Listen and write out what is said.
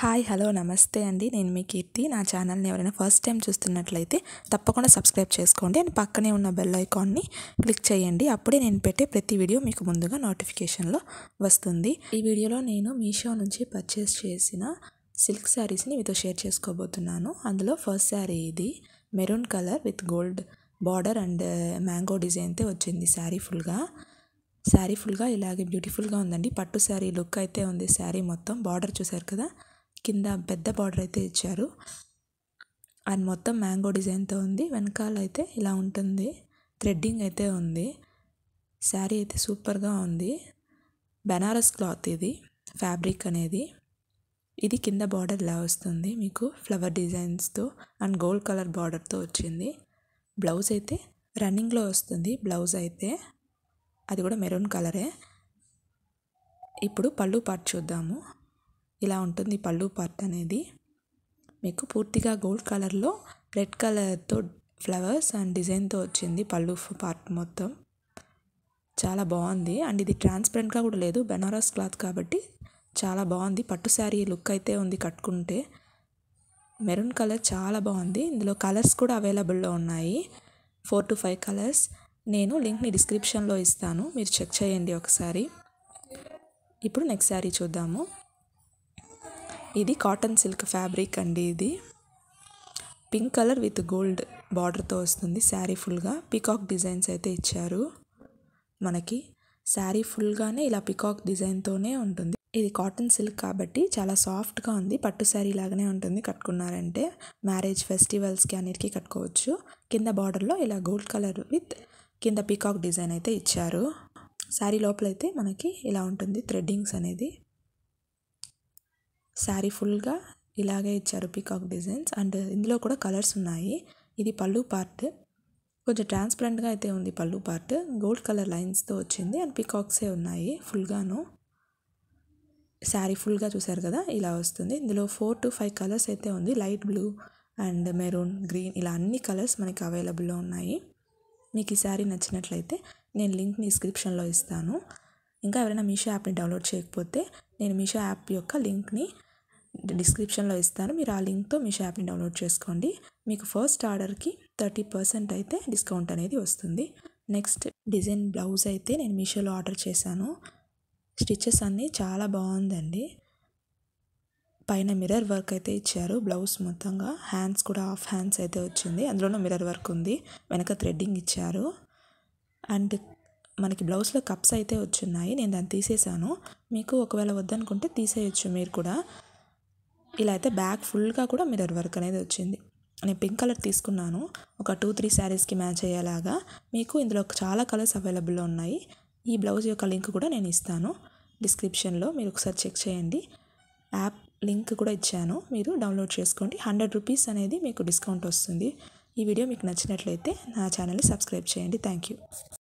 hi hello నమస్తే అండి నేను మీ కీర్తి నా ఛానల్ని ఎవరైనా ఫస్ట్ టైం చూస్తున్నట్లయితే తప్పకుండా సబ్స్క్రైబ్ చేసుకోండి అండ్ పక్కనే ఉన్న బెల్ ఐకాన్ని క్లిక్ చేయండి అప్పుడే నేను పెట్టే ప్రతి వీడియో మీకు ముందుగా నోటిఫికేషన్లో వస్తుంది ఈ వీడియోలో నేను మీషో నుంచి పర్చేస్ చేసిన సిల్క్ శారీస్ని మీతో షేర్ చేసుకోబోతున్నాను అందులో ఫస్ట్ శారీ ఇది maroon colour with gold border and mango డిజైన్తో వచ్చింది శారీ ఫుల్గా శారీ ఫుల్గా ఇలాగే బ్యూటిఫుల్గా ఉందండి పట్టు శారీ లుక్ అయితే ఉంది శారీ మొత్తం బార్డర్ చూసారు కదా కింద పెద్ద బార్డర్ అయితే ఇచ్చారు అండ్ మొత్తం మ్యాంగో డిజైన్తో ఉంది వెనకాల అయితే ఇలా ఉంటుంది థ్రెడ్డింగ్ అయితే ఉంది శారీ అయితే సూపర్గా ఉంది బెనారస్ క్లాత్ ఇది ఫ్యాబ్రిక్ అనేది ఇది కింద బార్డర్ ఇలా వస్తుంది మీకు ఫ్లవర్ డిజైన్స్తో అండ్ గోల్డ్ కలర్ బార్డర్తో వచ్చింది బ్లౌజ్ అయితే రన్నింగ్లో వస్తుంది బ్లౌజ్ అయితే అది కూడా మెరూన్ కలరే ఇప్పుడు పళ్ళు పార్ట్ చూద్దాము ఇలా ఉంటుంది పళ్ళు పార్ట్ అనేది మీకు పూర్తిగా గోల్డ్ కలర్లో రెడ్ కలర్తో ఫ్లవర్స్ అండ్ డిజైన్తో వచ్చింది పళ్ళు పార్ట్ మొత్తం చాలా బాగుంది అండ్ ఇది ట్రాన్స్పరెంట్గా కూడా లేదు బెనారస్ క్లాత్ కాబట్టి చాలా బాగుంది పట్టు శారీ లుక్ అయితే ఉంది కట్టుకుంటే మెరూన్ కలర్ చాలా బాగుంది ఇందులో కలర్స్ కూడా అవైలబుల్లో ఉన్నాయి ఫోర్ టు ఫైవ్ కలర్స్ నేను లింక్ని డిస్క్రిప్షన్లో ఇస్తాను మీరు చెక్ చేయండి ఒకసారి ఇప్పుడు నెక్స్ట్ శారీ చూద్దాము ఇది కాటన్ సిల్క్ ఫ్యాబ్రిక్ అండి ఇది పింక్ కలర్ విత్ గోల్డ్ బార్డర్తో వస్తుంది శారీ ఫుల్గా పికాక్ డిజైన్స్ అయితే ఇచ్చారు మనకి శారీ ఫుల్గానే ఇలా పికాక్ డిజైన్తోనే ఉంటుంది ఇది కాటన్ సిల్క్ కాబట్టి చాలా సాఫ్ట్గా ఉంది పట్టు శారీ లాగానే ఉంటుంది కట్టుకున్నారంటే మ్యారేజ్ ఫెస్టివల్స్కి అన్నిటికీ కట్టుకోవచ్చు కింద బార్డర్లో ఇలా గోల్డ్ కలర్ విత్ కింద పికాక్ డిజైన్ అయితే ఇచ్చారు శారీ లోపలైతే మనకి ఇలా ఉంటుంది థ్రెడ్డింగ్స్ అనేది శారీ ఫుల్గా ఇలాగే ఇచ్చారు పీకాక్ డిజైన్స్ అండ్ ఇందులో కూడా కలర్స్ ఉన్నాయి ఇది పళ్ళు పార్ట్ కొంచెం ట్రాన్స్పరెంట్గా అయితే ఉంది పళ్ళు పార్ట్ గోల్డ్ కలర్ లైన్స్తో వచ్చింది అండ్ పీకాక్సే ఉన్నాయి ఫుల్గాను శారీ ఫుల్గా చూసారు కదా ఇలా వస్తుంది ఇందులో ఫోర్ టు ఫైవ్ కలర్స్ అయితే ఉంది light blue and maroon green ఇలా అన్ని కలర్స్ మనకి అవైలబుల్లో ఉన్నాయి మీకు ఈ శారీ నచ్చినట్లయితే నేను లింక్ డిస్క్రిప్షన్లో ఇస్తాను ఇంకా ఎవరైనా మీషో యాప్ని డౌన్లోడ్ చేయకపోతే నేను మీషో యాప్ యొక్క లింక్ని డిస్క్రిప్షన్లో ఇస్తాను మీరు ఆ లింక్తో మీ షాప్ని డౌన్లోడ్ చేసుకోండి మీకు ఫస్ట్ ఆర్డర్కి థర్టీ పర్సెంట్ అయితే డిస్కౌంట్ అనేది వస్తుంది నెక్స్ట్ డిజైన్ బ్లౌజ్ అయితే నేను మీషోలో ఆర్డర్ చేశాను స్టిచెస్ అన్నీ చాలా బాగుందండి పైన మిర్రర్ వర్క్ అయితే ఇచ్చారు బ్లౌజ్ మొత్తంగా హ్యాండ్స్ కూడా ఆఫ్ హ్యాండ్స్ అయితే వచ్చింది అందులోనూ మిర్రర్ వర్క్ ఉంది వెనక థ్రెడ్డింగ్ ఇచ్చారు అండ్ మనకి బ్లౌజ్లో కప్స్ అయితే వచ్చున్నాయి నేను దాన్ని తీసేశాను మీకు ఒకవేళ వద్దనుకుంటే తీసేయచ్చు మీరు కూడా ఇలా అయితే బ్యాక్ ఫుల్గా కూడా మిర్రర్ వర్క్ అనేది వచ్చింది నేను పింక్ కలర్ తీసుకున్నాను ఒక టూ త్రీ శారీస్కి మ్యాచ్ అయ్యేలాగా మీకు ఇందులో చాలా కలర్స్ అవైలబుల్లో ఉన్నాయి ఈ బ్లౌజ్ యొక్క లింక్ కూడా నేను ఇస్తాను డిస్క్రిప్షన్లో మీరు ఒకసారి చెక్ చేయండి యాప్ లింక్ కూడా ఇచ్చాను మీరు డౌన్లోడ్ చేసుకోండి హండ్రెడ్ రూపీస్ అనేది మీకు డిస్కౌంట్ వస్తుంది ఈ వీడియో మీకు నచ్చినట్లయితే నా ఛానల్ని సబ్స్క్రైబ్ చేయండి థ్యాంక్ యూ